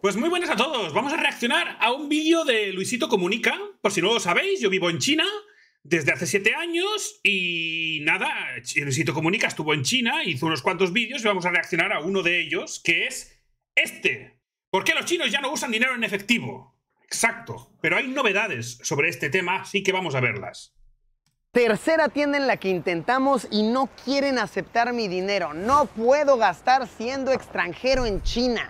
Pues muy buenas a todos. Vamos a reaccionar a un vídeo de Luisito Comunica. Por si no lo sabéis, yo vivo en China desde hace siete años y nada, Luisito Comunica estuvo en China, hizo unos cuantos vídeos y vamos a reaccionar a uno de ellos, que es este. ¿Por qué los chinos ya no usan dinero en efectivo? Exacto. Pero hay novedades sobre este tema, así que vamos a verlas. Tercera tienda en la que intentamos y no quieren aceptar mi dinero. No puedo gastar siendo extranjero en China.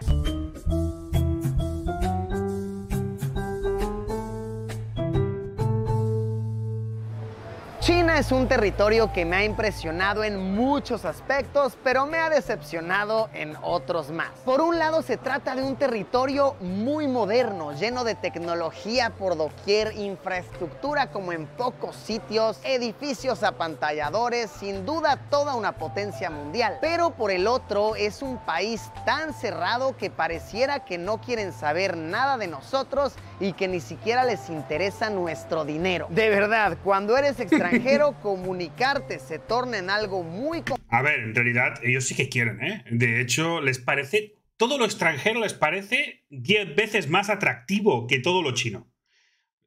China es un territorio que me ha impresionado en muchos aspectos, pero me ha decepcionado en otros más. Por un lado, se trata de un territorio muy moderno, lleno de tecnología por doquier, infraestructura como en pocos sitios, edificios apantalladores, sin duda toda una potencia mundial. Pero por el otro, es un país tan cerrado que pareciera que no quieren saber nada de nosotros y que ni siquiera les interesa nuestro dinero. De verdad, cuando eres extranjero, comunicarte se torna en algo muy... A ver, en realidad ellos sí que quieren, ¿eh? De hecho, les parece... Todo lo extranjero les parece 10 veces más atractivo que todo lo chino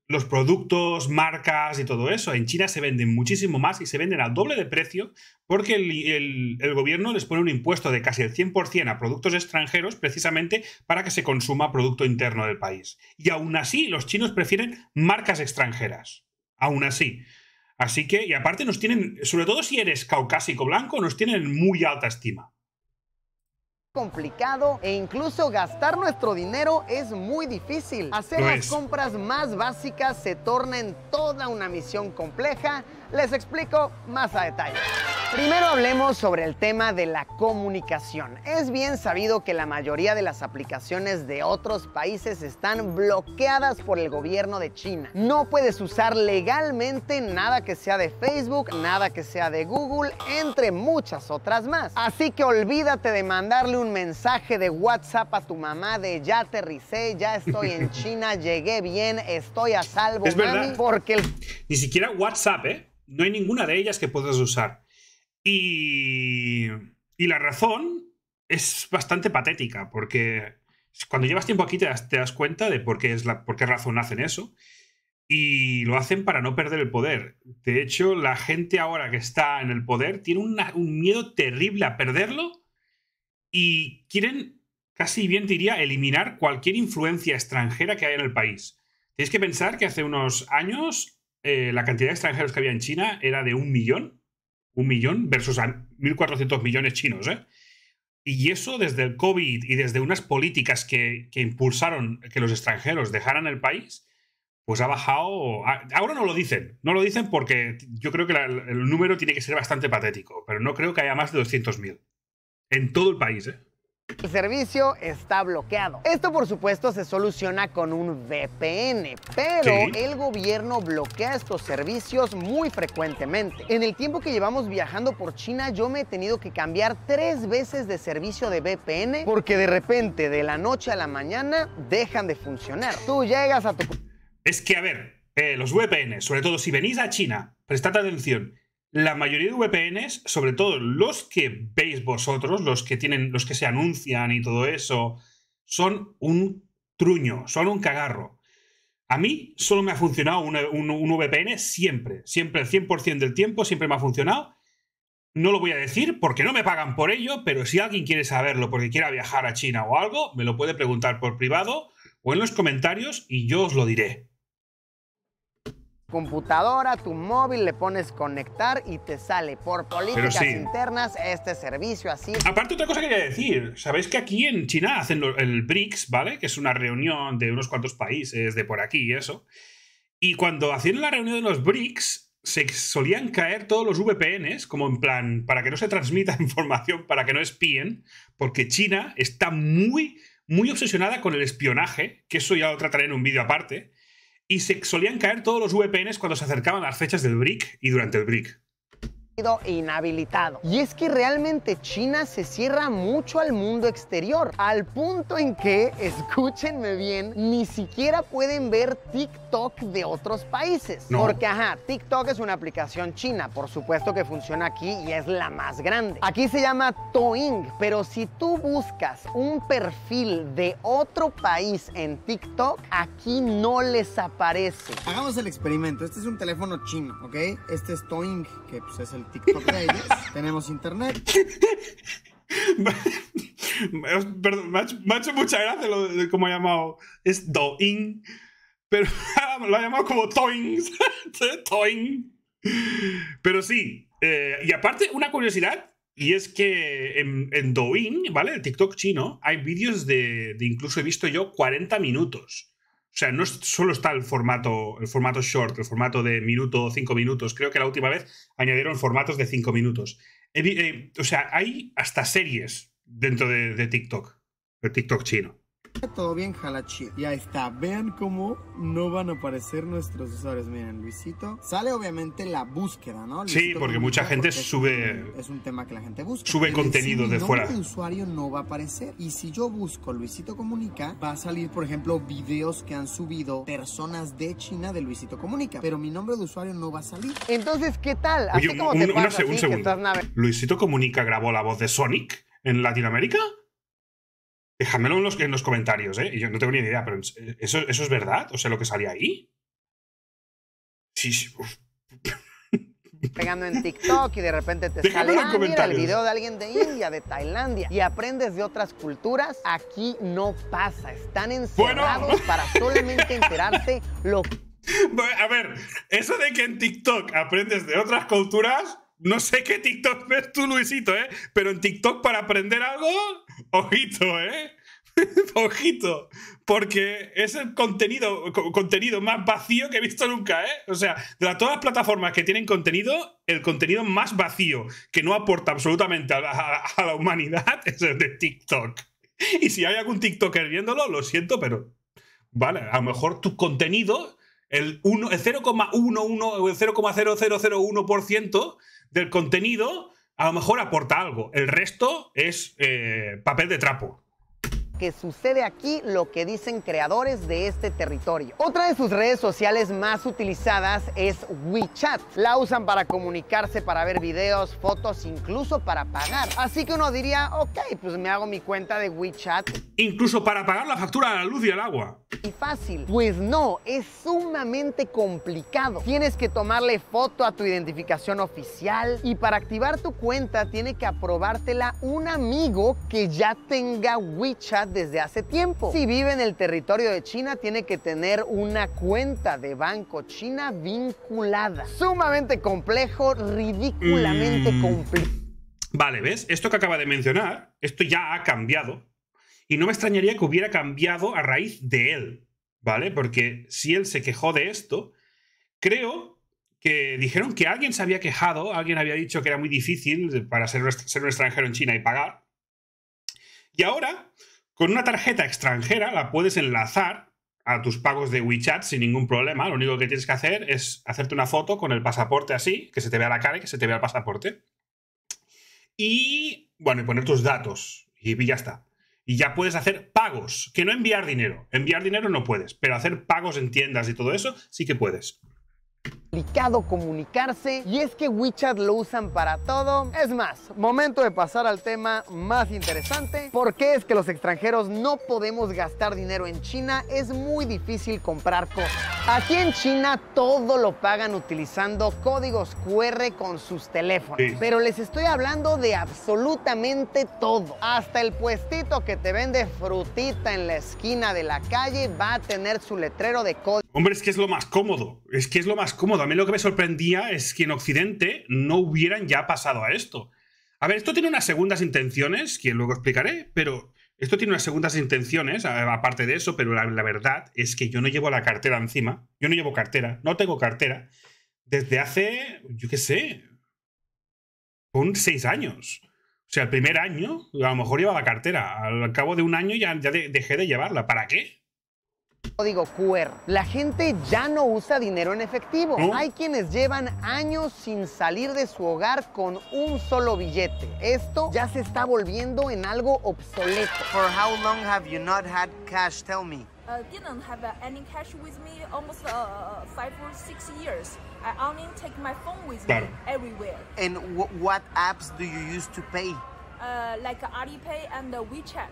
los productos, marcas y todo eso. En China se venden muchísimo más y se venden al doble de precio porque el, el, gobierno les pone un impuesto de casi el 100% a productos extranjeros precisamente para que se consuma producto interno del país. Y aún así, los chinos prefieren marcas extranjeras. Aún así. Así que, y aparte nos tienen, sobre todo si eres caucásico blanco, nos tienen muy alta estima complicado e incluso gastar nuestro dinero es muy difícil. Hacer las compras más básicas se torna en toda una misión compleja les explico más a detalle. Primero hablemos sobre el tema de la comunicación. Es bien sabido que la mayoría de las aplicaciones de otros países están bloqueadas por el gobierno de China. No puedes usar legalmente nada que sea de Facebook, nada que sea de Google, entre muchas otras más. Así que olvídate de mandarle un mensaje de WhatsApp a tu mamá de ya aterricé, ya estoy en China, llegué bien, estoy a salvo, ¿Es verdad? porque ni siquiera WhatsApp, ¿eh? No hay ninguna de ellas que puedas usar. Y, y la razón es bastante patética, porque cuando llevas tiempo aquí te das, te das cuenta de por qué, es la, por qué razón hacen eso. Y lo hacen para no perder el poder. De hecho, la gente ahora que está en el poder tiene un miedo terrible a perderlo y quieren, casi bien diría, eliminar cualquier influencia extranjera que haya en el país. Tienes que pensar que hace unos años eh, la cantidad de extranjeros que había en China era de un millón, un millón versus a 1.400 millones chinos. ¿eh? Y eso desde el COVID y desde unas políticas que, impulsaron que los extranjeros dejaran el país, pues ha bajado. Ahora no lo dicen, no lo dicen porque yo creo que el número tiene que ser bastante patético, pero no creo que haya más de 200.000 en todo el país. ¿eh? El servicio está bloqueado. Esto por supuesto se soluciona con un VPN, pero el gobierno bloquea estos servicios muy frecuentemente. En el tiempo que llevamos viajando por China yo me he tenido que cambiar tres veces de servicio de VPN porque de repente de la noche a la mañana dejan de funcionar. Tú llegas a tu... Es que a ver, eh, los VPN, sobre todo si venís a China, prestad atención, la mayoría de VPNs, sobre todo los que veis vosotros, los que tienen, los que se anuncian y todo eso, son un truño, son un cagarro. A mí solo me ha funcionado un, VPN siempre, siempre el 100% del tiempo, siempre me ha funcionado. No lo voy a decir porque no me pagan por ello, pero si alguien quiere saberlo porque quiera viajar a China o algo, me lo puede preguntar por privado o en los comentarios y yo os lo diré computadora, tu móvil, le pones conectar y te sale por políticas internas este servicio así. Aparte, otra cosa que quería decir, sabéis que aquí en China hacen el BRICS, ¿vale? Que es una reunión de unos cuantos países de por aquí y eso. Y cuando hacían la reunión de los BRICS, se solían caer todos los VPNs, como en plan, para que no se transmita información, para que no espíen, porque China está muy, muy obsesionada con el espionaje, que eso ya lo trataré en un vídeo aparte y se solían caer todos los VPNs cuando se acercaban las fechas del BRIC y durante el BRIC inhabilitado. Y es que realmente China se cierra mucho al mundo exterior, al punto en que, escúchenme bien, ni siquiera pueden ver TikTok de otros países. Porque, ajá, TikTok es una aplicación china, por supuesto que funciona aquí y es la más grande. Aquí se llama Toing, pero si tú buscas un perfil de otro país en TikTok, aquí no les aparece. Hagamos el experimento, este es un teléfono chino, ¿ok? Este es Toing, que pues, es el TikTok Tenemos internet. me ha, hecho, mucha gracia lo de, cómo ha llamado. Es Doin. Pero lo ha llamado como Toing. Pero sí. Eh, y aparte, una curiosidad. Y es que en, en Douyin, ¿vale? El TikTok chino, hay vídeos de, de incluso he visto yo 40 minutos. O sea, no solo está el formato, el formato short, el formato de minuto, cinco minutos. Creo que la última vez añadieron formatos de cinco minutos. Eh, o sea, hay hasta series dentro de, TikTok, de TikTok chino. Todo bien, jala Ya está. Vean cómo no van a aparecer nuestros usuarios. Miren, Luisito. Sale obviamente la búsqueda, ¿no? sí, porque mucha gente sube. Es un, tema que la gente busca. Sube contenido de fuera. de usuario no va a aparecer. Y si yo busco Luisito Comunica, va a salir, por ejemplo, videos que han subido personas de China de Luisito Comunica. Pero mi nombre de usuario no va a salir. Entonces, ¿qué tal? Así como un segundo. Luisito Comunica grabó la voz de Sonic en Latinoamérica. Déjamelo en los, comentarios, ¿eh? yo no tengo ni idea, pero eh, ¿eso, es verdad? O sea, lo que salía ahí. Sí, sí. Pegando en TikTok y de repente te sale el video de alguien de India, de Tailandia y aprendes de otras culturas. Aquí no pasa. Están encerrados para solamente enterarte. lo que. A ver, eso de que en TikTok aprendes de otras culturas, no sé qué TikTok ves tú, Luisito, ¿eh? Pero en TikTok para aprender algo, Ojito, ¿eh? Ojito, porque es el contenido, contenido más vacío que he visto nunca, ¿eh? O sea, de todas las plataformas que tienen contenido, el contenido más vacío, que no aporta absolutamente a la, humanidad, es el de TikTok. Y si hay algún TikToker viéndolo, lo siento, pero vale, a lo mejor tu contenido, el, el 0,001 del contenido a lo mejor aporta algo. El resto es eh, papel de trapo que sucede aquí lo que dicen creadores de este territorio. Otra de sus redes sociales más utilizadas es WeChat. La usan para comunicarse, para ver videos, fotos, incluso para pagar. Así que uno diría, ok, pues me hago mi cuenta de WeChat. Incluso para pagar la factura de la luz y el agua. Y fácil. Pues no, es sumamente complicado. Tienes que tomarle foto a tu identificación oficial y para activar tu cuenta tiene que aprobártela un amigo que ya tenga WeChat desde hace tiempo. Si vive en el territorio de China, tiene que tener una cuenta de banco china vinculada. Sumamente complejo, ridículamente mm. complejo. Vale, ¿ves? Esto que acaba de mencionar, esto ya ha cambiado. Y no me extrañaría que hubiera cambiado a raíz de él, ¿vale? Porque si él se quejó de esto, creo que dijeron que alguien se había quejado, alguien había dicho que era muy difícil para ser, ser un extranjero en China y pagar. Y ahora con una tarjeta extranjera la puedes enlazar a tus pagos de WeChat sin ningún problema. Lo único que tienes que hacer es hacerte una foto con el pasaporte así, que se te vea la cara y que se te vea el pasaporte. Y bueno, y poner tus datos. Y ya está. Y ya puedes hacer pagos, que no enviar dinero. Enviar dinero no puedes, pero hacer pagos en tiendas y todo eso sí que puedes complicado comunicarse y es que WeChat lo usan para todo. Es más, momento de pasar al tema más interesante. ¿Por qué es que los extranjeros no podemos gastar dinero en China? Es muy difícil comprar cosas. Aquí en China todo lo pagan utilizando códigos QR con sus teléfonos. Pero les estoy hablando de absolutamente todo. Hasta el puestito que te vende frutita en la esquina de la calle va a tener su letrero de código. Hombre, es que es lo más cómodo es que es lo más cómodo. A mí lo que me sorprendía es que en Occidente no hubieran ya pasado a esto. A ver, esto tiene unas segundas intenciones, que luego explicaré, pero esto tiene unas segundas intenciones, aparte de eso, pero la, verdad es que yo no llevo la cartera encima. Yo no llevo cartera, no tengo cartera. Desde hace, yo qué sé, un seis años. O sea, el primer año, a lo mejor llevaba cartera. Al cabo de un año ya, ya dejé de llevarla. ¿Para qué? Código QR. La gente ya no usa dinero en efectivo. Hay quienes llevan años sin salir de su hogar con un solo billete. Esto ya se está volviendo en algo obsoleto. For how long have you not had cash? Tell me. I uh, didn't have uh, any cash with me almost uh, five or six years. I only take my phone with me everywhere. And what apps do you use to pay? Uh, like Alipay and WeChat.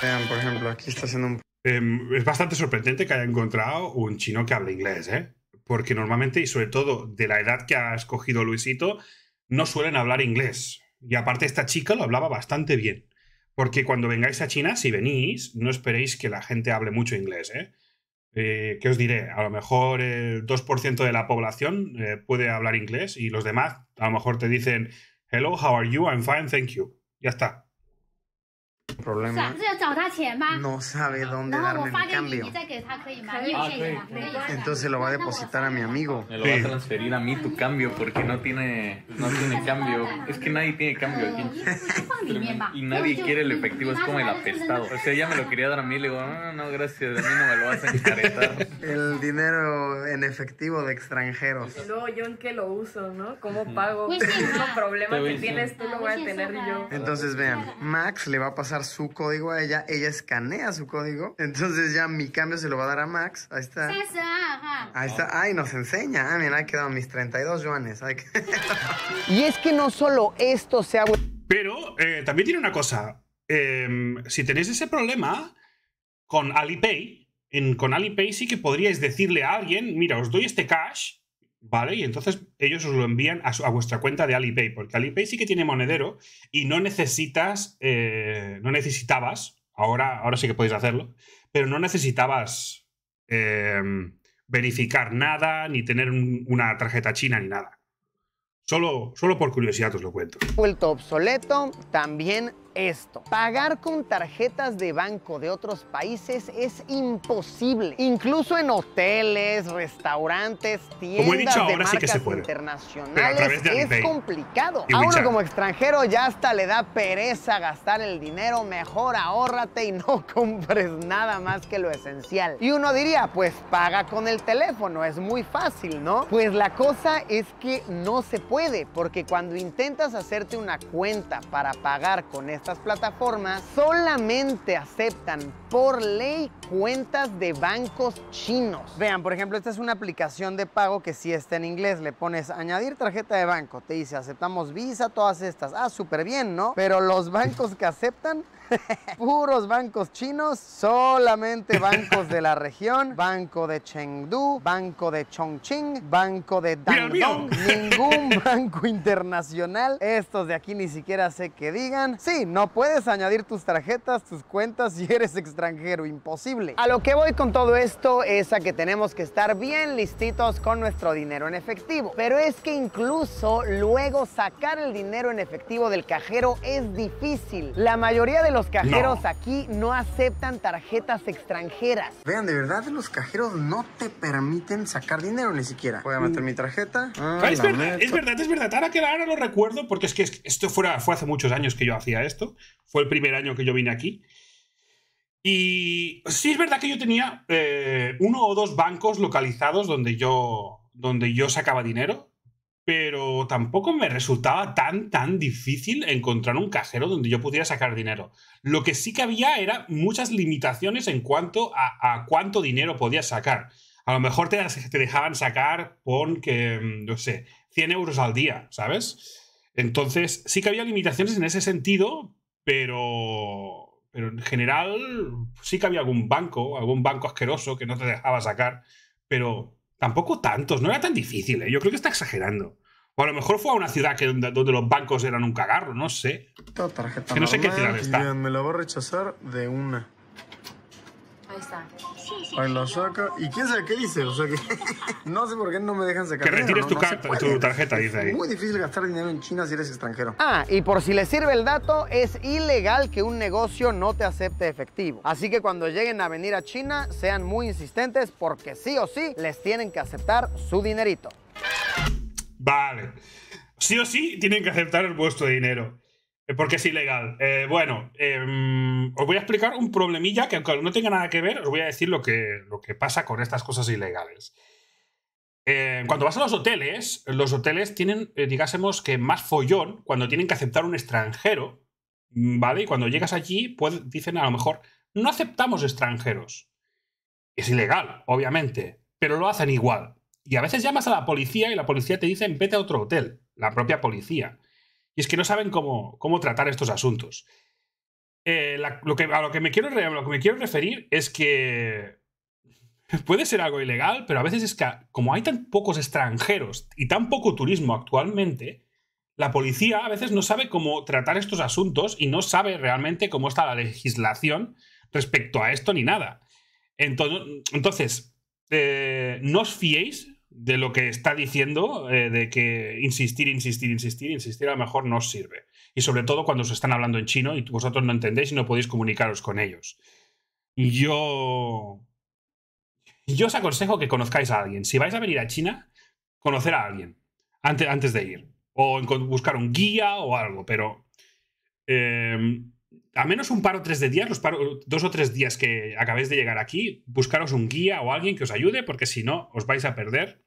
Vean, por ejemplo, aquí está haciendo un Em, es bastante sorprendente que haya encontrado un chino que hable inglés, ¿eh? Porque normalmente, y sobre todo de la edad que ha escogido Luisito, no suelen hablar inglés. Y aparte esta chica lo hablaba bastante bien. Porque cuando vengáis a China, si venís, no esperéis que la gente hable mucho inglés, ¿eh? Eh, qué os diré? A lo mejor el 2% de la población eh, puede hablar inglés y los demás a lo mejor te dicen, hello, how are you? I'm fine, thank you. Ya está problema. No sabe dónde darme mi cambio. Ah, Entonces lo va a depositar a mi amigo. Me lo va a transferir a mí tu cambio porque no tiene, no tiene cambio. Es que nadie tiene cambio aquí. Y nadie quiere el efectivo, es como el apestado. O sea, ella me lo quería dar a mí, le digo, ah, no, no, gracias, a mí no me lo vas a encaretar. El dinero en efectivo de extranjeros. Luego yo en qué lo uso, ¿no? ¿Cómo pago? Pues ¿Qué problema que tienes tú lo voy a tener yo? Entonces vean, Max le va a pasar su código a ella, ella escanea su código, entonces ya mi cambio se lo va a dar a Max. Ahí está. Ahí está. Ay, nos enseña. Ah, mira, quedado mis 32 yuanes. y es que no solo esto se ha... Pero eh, también tiene una cosa. Em, si tenéis ese problema con Alipay, en, con Alipay sí que podríais decirle a alguien, mira, os doy este cash Vale, y entonces ellos os lo envían a, vuestra cuenta de Alipay, porque Alipay sí que tiene monedero y no necesitas, eh, no necesitabas, ahora, ahora sí que podéis hacerlo, pero no necesitabas em, verificar nada, ni tener una tarjeta china, ni nada. Solo, solo por curiosidad os lo cuento. Vuelto obsoleto, también esto. Pagar con tarjetas de banco de otros países es imposible. Incluso en hoteles, restaurantes, tiendas de internacionales es complicado. a uno como extranjero ya hasta le da pereza gastar el dinero. Mejor ahórrate y no compres nada más que lo esencial. Y uno diría, pues paga con el teléfono, es muy fácil, ¿no? Pues la cosa es que no se puede, porque cuando intentas hacerte una cuenta para pagar con esto, estas plataformas solamente aceptan por ley cuentas de bancos chinos. Vean, por ejemplo, esta es una aplicación de pago que si está en inglés. Le pones añadir tarjeta de banco. Te dice aceptamos Visa, todas estas. Ah, súper bien, ¿no? Pero los bancos que aceptan Puros bancos chinos, solamente bancos de la región, Banco de Chengdu, Banco de Chongqing, Banco de Dandong, ningún banco internacional. Estos de aquí ni siquiera sé que digan. Sí, no puedes añadir tus tarjetas, tus cuentas si eres extranjero, imposible. A lo que voy con todo esto es a que tenemos que estar bien listitos con nuestro dinero en efectivo. Pero es que incluso luego sacar el dinero en efectivo del cajero es difícil. La mayoría de los cajeros aquí no aceptan tarjetas extranjeras. Vean, de verdad los cajeros no te permiten sacar dinero ni siquiera. Voy a meter mi tarjeta. Ah, ah, ah, es, verdad, es, verdad, Ahora que ahora lo recuerdo, porque es que esto fuera, fue hace muchos años que yo hacía esto. Fue el primer año que yo vine aquí. Y sí es verdad que yo tenía eh, uno o dos bancos localizados donde yo, donde yo sacaba dinero pero tampoco me resultaba tan, tan difícil encontrar un cajero donde yo pudiera sacar dinero. Lo que sí que había era muchas limitaciones en cuanto a, cuánto dinero podías sacar. A lo mejor te, dejaban sacar, pon que, mm, no sé, 100 euros al día, ¿sabes? Entonces, sí que había limitaciones en ese sentido, pero, pero en general sí que había algún banco, algún banco asqueroso que no te dejaba sacar, pero Tampoco tantos, no era tan difícil, ¿eh? yo creo que está exagerando. O a lo mejor fue a una ciudad que, donde los bancos eran un cagarro, no sé. que no sé qué ciudad está. Me lo va a rechazar de una. Ahí la saca. ¿Y quién sabe qué dice? O sea, que no sé por qué no me dejan sacar. Que retires tu, carta, tu tarjeta, dice ahí. Es muy difícil gastar dinero en China si eres extranjero. Ah, y por si les sirve el dato, es ilegal que un negocio no te acepte efectivo. Así que cuando lleguen a venir a China, sean muy insistentes porque sí o sí les tienen que aceptar su dinerito. Vale. Sí o sí tienen que aceptar el vuestro dinero. Eh, porque es ilegal. Eh, bueno, em, os voy a explicar un problemilla que aunque no tenga nada que ver, os voy a decir lo que, lo que pasa con estas cosas ilegales. Eh, cuando vas a los hoteles, los hoteles tienen, digásemos que más follón cuando tienen que aceptar un extranjero, ¿vale? Y cuando llegas allí, pues, dicen a lo mejor, no aceptamos extranjeros. Es ilegal, obviamente, pero lo hacen igual. Y a veces llamas a la policía y la policía te dice, vete a otro hotel, la propia policía. Y es que no saben cómo, tratar estos asuntos. Eh, lo que, a lo que, me quiero, lo que me quiero referir es que puede ser algo ilegal, pero a veces es que como hay tan pocos extranjeros y tan poco turismo actualmente, la policía a veces no sabe cómo tratar estos asuntos y no sabe realmente cómo está la legislación respecto a esto ni nada. Entonces, eh, no os fiéis de lo que está diciendo, eh, de que insistir, insistir, insistir, insistir a lo mejor no os sirve. Y sobre todo cuando os están hablando en chino y vosotros no entendéis y no podéis comunicaros con ellos. Yo... Yo os aconsejo que conozcáis a alguien. Si vais a venir a China, conocer a alguien antes, antes de ir. O buscar un guía o algo, pero... Eh, a menos un par o tres de días, los dos o tres días que acabéis de llegar aquí, buscaros un guía o alguien que os ayude, porque si no, os vais a perder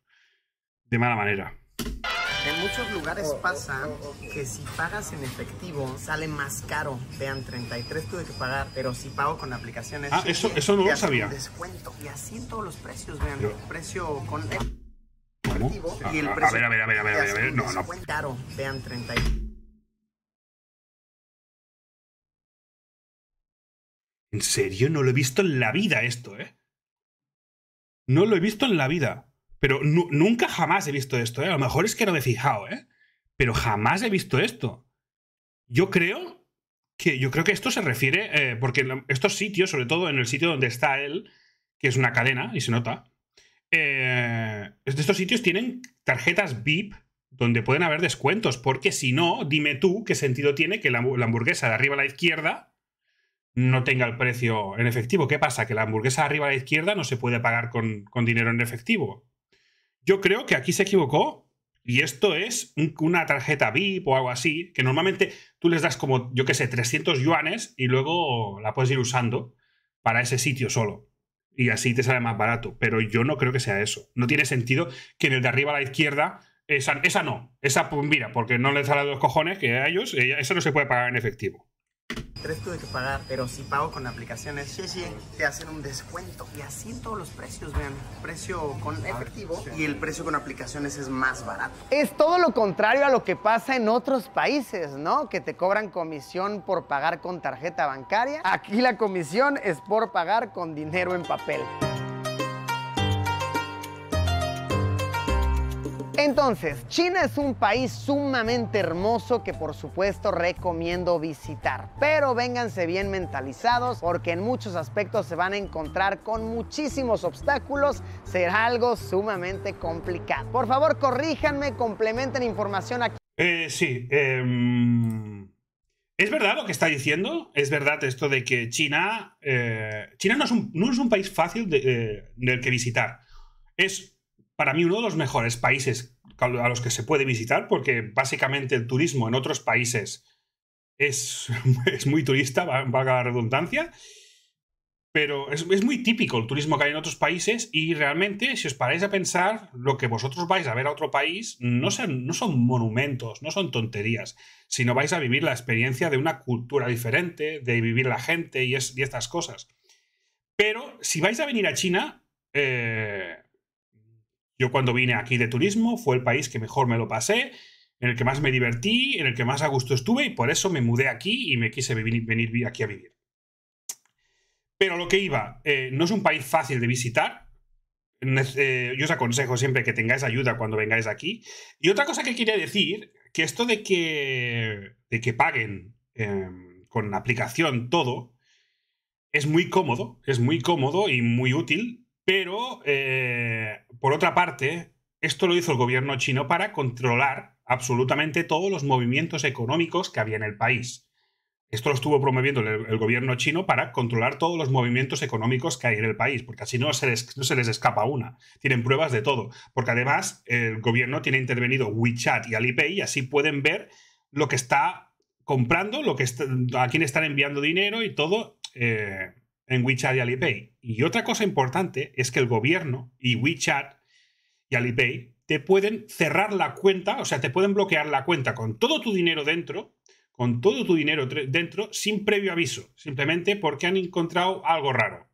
de mala manera. En muchos lugares pasa que si pagas en efectivo sale más caro. Vean, 33 tuve que pagar, pero si pago con aplicaciones. Ah, eso, eso no lo sabía. Descuento. Y así en todos los precios, vean, precio con. ¿Cómo? Y el precio a, ver, a ver, a ver, a ver, a ver. No, no. Caro, vean, 33. En serio, no lo he visto en la vida esto, ¿eh? No lo he visto en la vida. Pero nunca jamás he visto esto, ¿eh? A lo mejor es que no me he fijado, ¿eh? Pero jamás he visto esto. Yo creo que, yo creo que esto se refiere, eh, porque estos sitios, sobre todo en el sitio donde está él, que es una cadena y se nota, eh, estos sitios tienen tarjetas VIP donde pueden haber descuentos, porque si no, dime tú qué sentido tiene que la hamburguesa de arriba a la izquierda no tenga el precio en efectivo. ¿Qué pasa? Que la hamburguesa arriba a la izquierda no se puede pagar con, dinero en efectivo. Yo creo que aquí se equivocó y esto es una tarjeta VIP o algo así, que normalmente tú les das como, yo qué sé, 300 yuanes y luego la puedes ir usando para ese sitio solo. Y así te sale más barato. Pero yo no creo que sea eso. No tiene sentido que en el de arriba a la izquierda, esa, no. Esa, pues mira, porque no les sale los cojones que a ellos, eh, eso no se puede pagar en efectivo. Tres tuve que pagar, pero si pago con aplicaciones, sí, sí, te hacen un descuento. Y así en todos los precios, vean, precio con ah, efectivo y el precio con aplicaciones es más barato. Es todo lo contrario a lo que pasa en otros países, ¿no? Que te cobran comisión por pagar con tarjeta bancaria. Aquí la comisión es por pagar con dinero en papel. Entonces, China es un país sumamente hermoso que por supuesto recomiendo visitar, pero vénganse bien mentalizados porque en muchos aspectos se van a encontrar con muchísimos obstáculos, será algo sumamente complicado. Por favor, corríjanme, complementen información aquí. Eh, sí, em, es verdad lo que está diciendo, es verdad esto de que China, eh, China no es, un, país fácil de, eh, del que visitar. Es para mí uno de los mejores países a los que se puede visitar, porque básicamente el turismo en otros países es, es muy turista, valga la redundancia, pero es, muy típico el turismo que hay en otros países y realmente, si os paráis a pensar, lo que vosotros vais a ver a otro país no, son, no son monumentos, no son tonterías, sino vais a vivir la experiencia de una cultura diferente, de vivir la gente y, y estas cosas. Pero si vais a venir a China, eh, yo cuando vine aquí de turismo fue el país que mejor me lo pasé, en el que más me divertí, en el que más a gusto estuve y por eso me mudé aquí y me quise venir, aquí a vivir. Pero lo que iba, eh, no es un país fácil de visitar. Eh, yo os aconsejo siempre que tengáis ayuda cuando vengáis aquí. Y otra cosa que quería decir, que esto de que, de que paguen em, con aplicación todo, es muy cómodo, es muy cómodo y muy útil pero, eh, por otra parte, esto lo hizo el gobierno chino para controlar absolutamente todos los movimientos económicos que había en el país. Esto lo estuvo promoviendo el, gobierno chino para controlar todos los movimientos económicos que hay en el país, porque así no se les, no se les escapa una. Tienen pruebas de todo, porque además el gobierno tiene intervenido WeChat y Alipay y así pueden ver lo que está comprando, lo que a quién están enviando dinero y todo. Eh, en WeChat y Alipay. Y otra cosa importante es que el gobierno y WeChat y Alipay te pueden cerrar la cuenta, o sea, te pueden bloquear la cuenta con todo tu dinero dentro, con todo tu dinero dentro, sin previo aviso, simplemente porque han encontrado algo raro.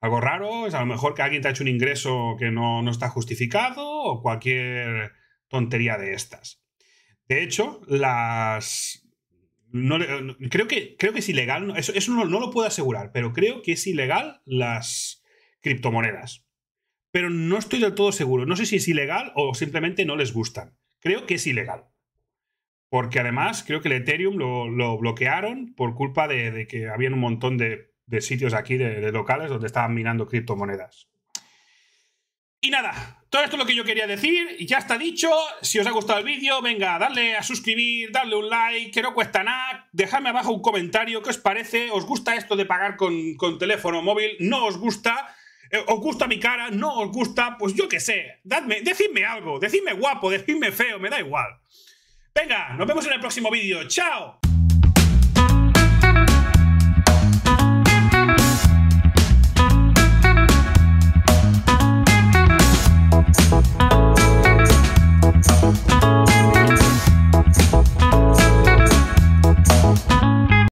Algo raro es a lo mejor que alguien te ha hecho un ingreso que no, no está justificado o cualquier tontería de estas. De hecho, las, eh, creo, que, creo que es ilegal, eso, no, lo puedo asegurar, pero creo que es ilegal las criptomonedas. Pero no estoy del todo seguro. No sé si es ilegal o simplemente no les gustan. Creo que es ilegal. Porque además creo que el Ethereum lo, lo bloquearon por culpa de, que había un montón de, sitios aquí, de, de locales, donde estaban minando criptomonedas. Y nada, todo esto es lo que yo quería decir, ya está dicho. Si os ha gustado el vídeo, venga, darle a suscribir, darle un like, que no cuesta nada. Dejadme abajo un comentario, ¿qué os parece? ¿Os gusta esto de pagar con, teléfono móvil? ¿No os gusta? Eh, ¿Os gusta mi cara? ¿No os gusta? Pues yo qué sé. decidme algo, decidme guapo, decidme feo, me da igual. Venga, nos vemos en el próximo vídeo. ¡Chao!